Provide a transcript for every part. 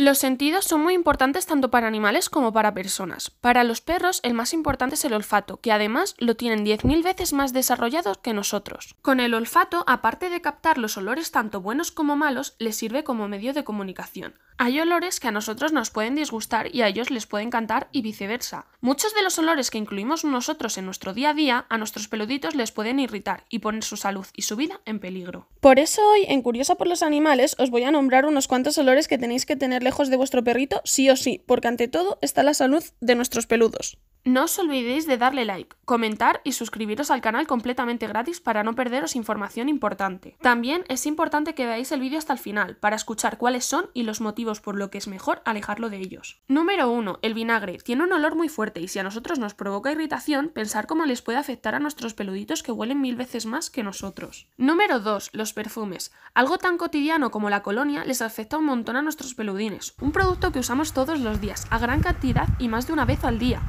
Los sentidos son muy importantes tanto para animales como para personas. Para los perros el más importante es el olfato, que además lo tienen 10.000 veces más desarrollado que nosotros. Con el olfato, aparte de captar los olores tanto buenos como malos, les sirve como medio de comunicación. Hay olores que a nosotros nos pueden disgustar y a ellos les pueden encantar y viceversa. Muchos de los olores que incluimos nosotros en nuestro día a día a nuestros peluditos les pueden irritar y poner su salud y su vida en peligro. Por eso hoy en Curiosa por los Animales os voy a nombrar unos cuantos olores que tenéis que tenerle lejos de vuestro perrito, sí o sí, porque ante todo está la salud de nuestros peludos. No os olvidéis de darle like, comentar y suscribiros al canal completamente gratis para no perderos información importante. También es importante que veáis el vídeo hasta el final para escuchar cuáles son y los motivos por lo que es mejor alejarlo de ellos. Número 1. El vinagre. Tiene un olor muy fuerte y si a nosotros nos provoca irritación, pensar cómo les puede afectar a nuestros peluditos que huelen mil veces más que nosotros. Número 2. Los perfumes. Algo tan cotidiano como la colonia les afecta un montón a nuestros peludines. Un producto que usamos todos los días, a gran cantidad y más de una vez al día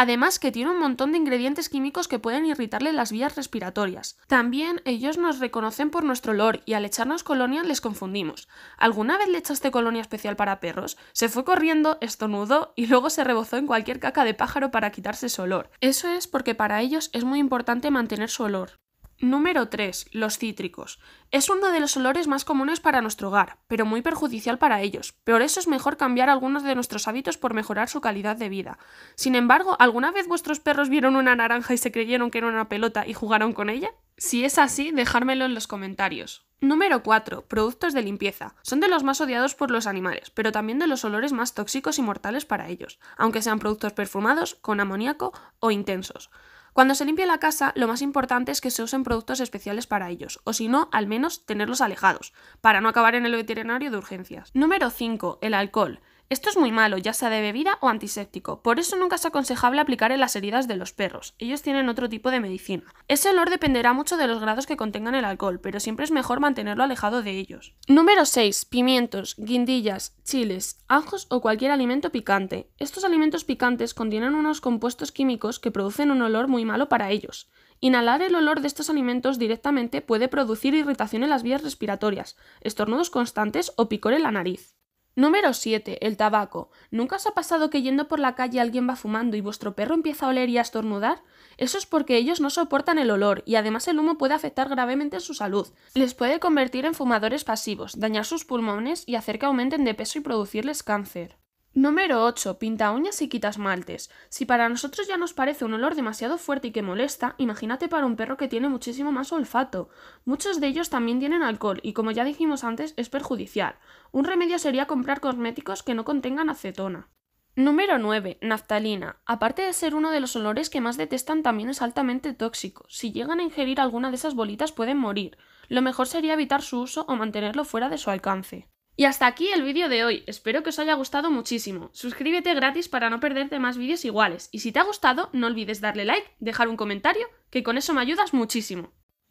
Además que tiene un montón de ingredientes químicos que pueden irritarle las vías respiratorias. También ellos nos reconocen por nuestro olor y al echarnos colonia les confundimos. ¿Alguna vez le echaste colonia especial para perros? Se fue corriendo, estonudó y luego se rebozó en cualquier caca de pájaro para quitarse su olor. Eso es porque para ellos es muy importante mantener su olor. Número 3. Los cítricos. Es uno de los olores más comunes para nuestro hogar, pero muy perjudicial para ellos. Por eso es mejor cambiar algunos de nuestros hábitos por mejorar su calidad de vida. Sin embargo, ¿alguna vez vuestros perros vieron una naranja y se creyeron que era una pelota y jugaron con ella? Si es así, dejármelo en los comentarios. Número 4. Productos de limpieza. Son de los más odiados por los animales, pero también de los olores más tóxicos y mortales para ellos, aunque sean productos perfumados, con amoníaco o intensos. Cuando se limpia la casa, lo más importante es que se usen productos especiales para ellos, o si no, al menos tenerlos alejados, para no acabar en el veterinario de urgencias. Número 5. El alcohol. Esto es muy malo, ya sea de bebida o antiséptico, por eso nunca es aconsejable aplicar en las heridas de los perros, ellos tienen otro tipo de medicina. Ese olor dependerá mucho de los grados que contengan el alcohol, pero siempre es mejor mantenerlo alejado de ellos. Número 6. Pimientos, guindillas, chiles, ajos o cualquier alimento picante. Estos alimentos picantes contienen unos compuestos químicos que producen un olor muy malo para ellos. Inhalar el olor de estos alimentos directamente puede producir irritación en las vías respiratorias, estornudos constantes o picor en la nariz. Número 7. El tabaco. ¿Nunca os ha pasado que yendo por la calle alguien va fumando y vuestro perro empieza a oler y a estornudar? Eso es porque ellos no soportan el olor y además el humo puede afectar gravemente su salud. Les puede convertir en fumadores pasivos, dañar sus pulmones y hacer que aumenten de peso y producirles cáncer. Número 8. Pinta uñas y quita esmaltes. Si para nosotros ya nos parece un olor demasiado fuerte y que molesta, imagínate para un perro que tiene muchísimo más olfato. Muchos de ellos también tienen alcohol y como ya dijimos antes es perjudicial. Un remedio sería comprar cosméticos que no contengan acetona. Número 9. Naftalina. Aparte de ser uno de los olores que más detestan, también es altamente tóxico. Si llegan a ingerir alguna de esas bolitas pueden morir. Lo mejor sería evitar su uso o mantenerlo fuera de su alcance. Y hasta aquí el vídeo de hoy, espero que os haya gustado muchísimo. Suscríbete gratis para no perderte más vídeos iguales, y si te ha gustado no olvides darle like, dejar un comentario, que con eso me ayudas muchísimo.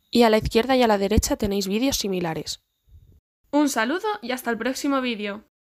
Y a la izquierda y a la derecha tenéis vídeos similares. Un saludo y hasta el próximo vídeo.